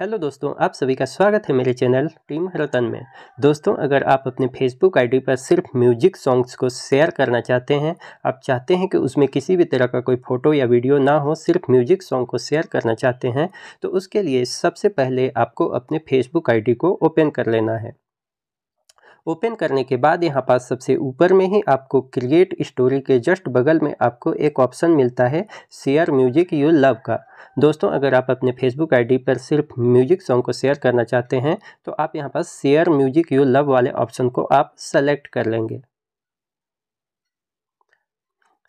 hello दोस्तों आप सभी का स्वागत है मेरे चैनल टीम रतन में दोस्तों अगर आप अपने फेसबुक आईडी पर सिर्फ म्यूजिक सॉन्ग्स को शेयर करना चाहते हैं आप चाहते हैं कि उसमें किसी भी तरह का कोई फ़ोटो या वीडियो ना हो सिर्फ म्यूजिक सॉन्ग को शेयर करना चाहते हैं तो उसके लिए सबसे पहले आपको अपने फेसबुक आई को ओपन कर लेना है ओपन करने के बाद यहाँ पास सबसे ऊपर में ही आपको क्रिएट स्टोरी के जस्ट बगल में आपको एक ऑप्शन मिलता है शेयर म्यूजिक यू लव का दोस्तों अगर आप अपने फेसबुक आईडी पर सिर्फ म्यूजिक सॉन्ग को शेयर करना चाहते हैं तो आप यहाँ पास शेयर म्यूजिक यू लव वाले ऑप्शन को आप सेलेक्ट कर लेंगे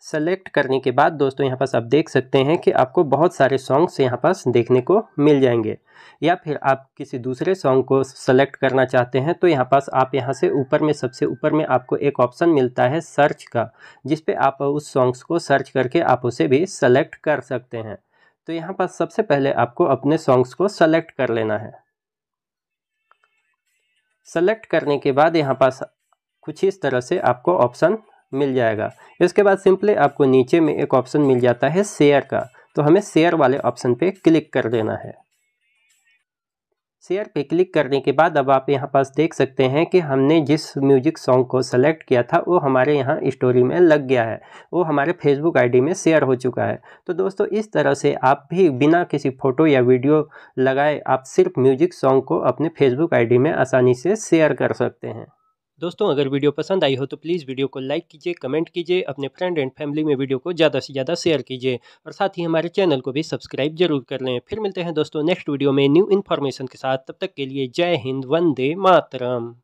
सेलेक्ट करने के बाद दोस्तों यहाँ पास आप देख सकते हैं कि आपको बहुत सारे सॉन्ग्स यहाँ पास देखने को मिल जाएंगे या फिर आप किसी दूसरे सॉन्ग को सेलेक्ट करना चाहते हैं तो यहाँ पास आप यहाँ से ऊपर में सबसे ऊपर में आपको एक ऑप्शन मिलता है सर्च का जिस पे आप उस सॉन्ग्स को सर्च करके आप उसे भी सेलेक्ट कर सकते हैं तो यहाँ पास सबसे पहले आपको अपने सॉन्ग्स को सेलेक्ट कर लेना है सेलेक्ट करने के बाद यहाँ पास कुछ इस तरह से आपको ऑप्शन मिल जाएगा इसके बाद सिंपली आपको नीचे में एक ऑप्शन मिल जाता है शेयर का तो हमें शेयर वाले ऑप्शन पे क्लिक कर देना है शेयर पे क्लिक करने के बाद अब आप यहाँ पास देख सकते हैं कि हमने जिस म्यूजिक सॉन्ग को सेलेक्ट किया था वो हमारे यहाँ स्टोरी में लग गया है वो हमारे फेसबुक आईडी में शेयर हो चुका है तो दोस्तों इस तरह से आप भी बिना किसी फोटो या वीडियो लगाए आप सिर्फ म्यूजिक सॉन्ग को अपने फेसबुक आईडी में आसानी से शेयर कर सकते हैं दोस्तों अगर वीडियो पसंद आई हो तो प्लीज़ वीडियो को लाइक कीजिए कमेंट कीजिए अपने फ्रेंड एंड फैमिली में वीडियो को ज़्यादा से ज़्यादा शेयर कीजिए और साथ ही हमारे चैनल को भी सब्सक्राइब जरूर कर लें फिर मिलते हैं दोस्तों नेक्स्ट वीडियो में न्यू इन्फॉर्मेशन के साथ तब तक के लिए जय हिंद वंदे मातरम